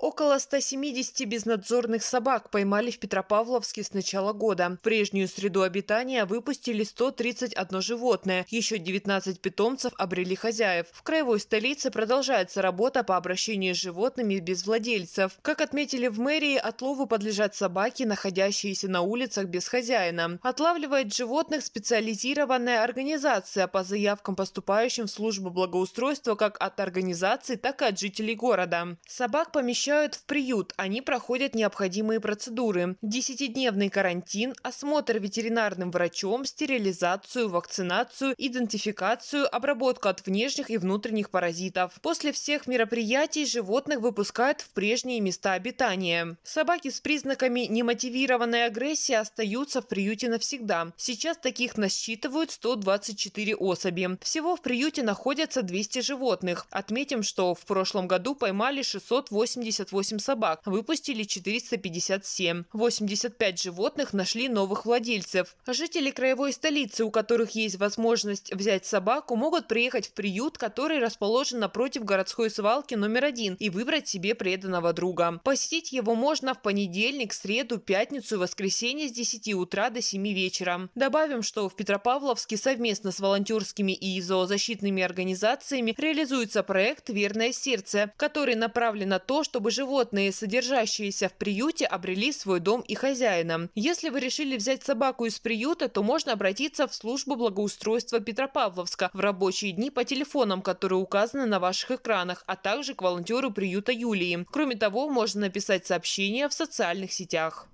Около 170 безнадзорных собак поймали в Петропавловске с начала года. В прежнюю среду обитания выпустили 131 животное. Еще 19 питомцев обрели хозяев. В краевой столице продолжается работа по обращению с животными без владельцев. Как отметили в мэрии, отлову подлежат собаки, находящиеся на улицах без хозяина. Отлавливает животных специализированная организация по заявкам, поступающим в службу благоустройства как от организации, так и от жителей города. Собак помещают возвращают в приют, они проходят необходимые процедуры. Десятидневный карантин, осмотр ветеринарным врачом, стерилизацию, вакцинацию, идентификацию, обработку от внешних и внутренних паразитов. После всех мероприятий животных выпускают в прежние места обитания. Собаки с признаками немотивированной агрессии остаются в приюте навсегда. Сейчас таких насчитывают 124 особи. Всего в приюте находятся 200 животных. Отметим, что в прошлом году поймали 680 178 собак, выпустили 457. 85 животных нашли новых владельцев. Жители краевой столицы, у которых есть возможность взять собаку, могут приехать в приют, который расположен напротив городской свалки номер один и выбрать себе преданного друга. Посетить его можно в понедельник, среду, пятницу и воскресенье с 10 утра до 7 вечера. Добавим, что в Петропавловске совместно с волонтерскими и зоозащитными организациями реализуется проект «Верное сердце», который направлен на то, чтобы чтобы животные, содержащиеся в приюте, обрели свой дом и хозяина. Если вы решили взять собаку из приюта, то можно обратиться в службу благоустройства Петропавловска в рабочие дни по телефонам, которые указаны на ваших экранах, а также к волонтеру приюта Юлии. Кроме того, можно написать сообщение в социальных сетях.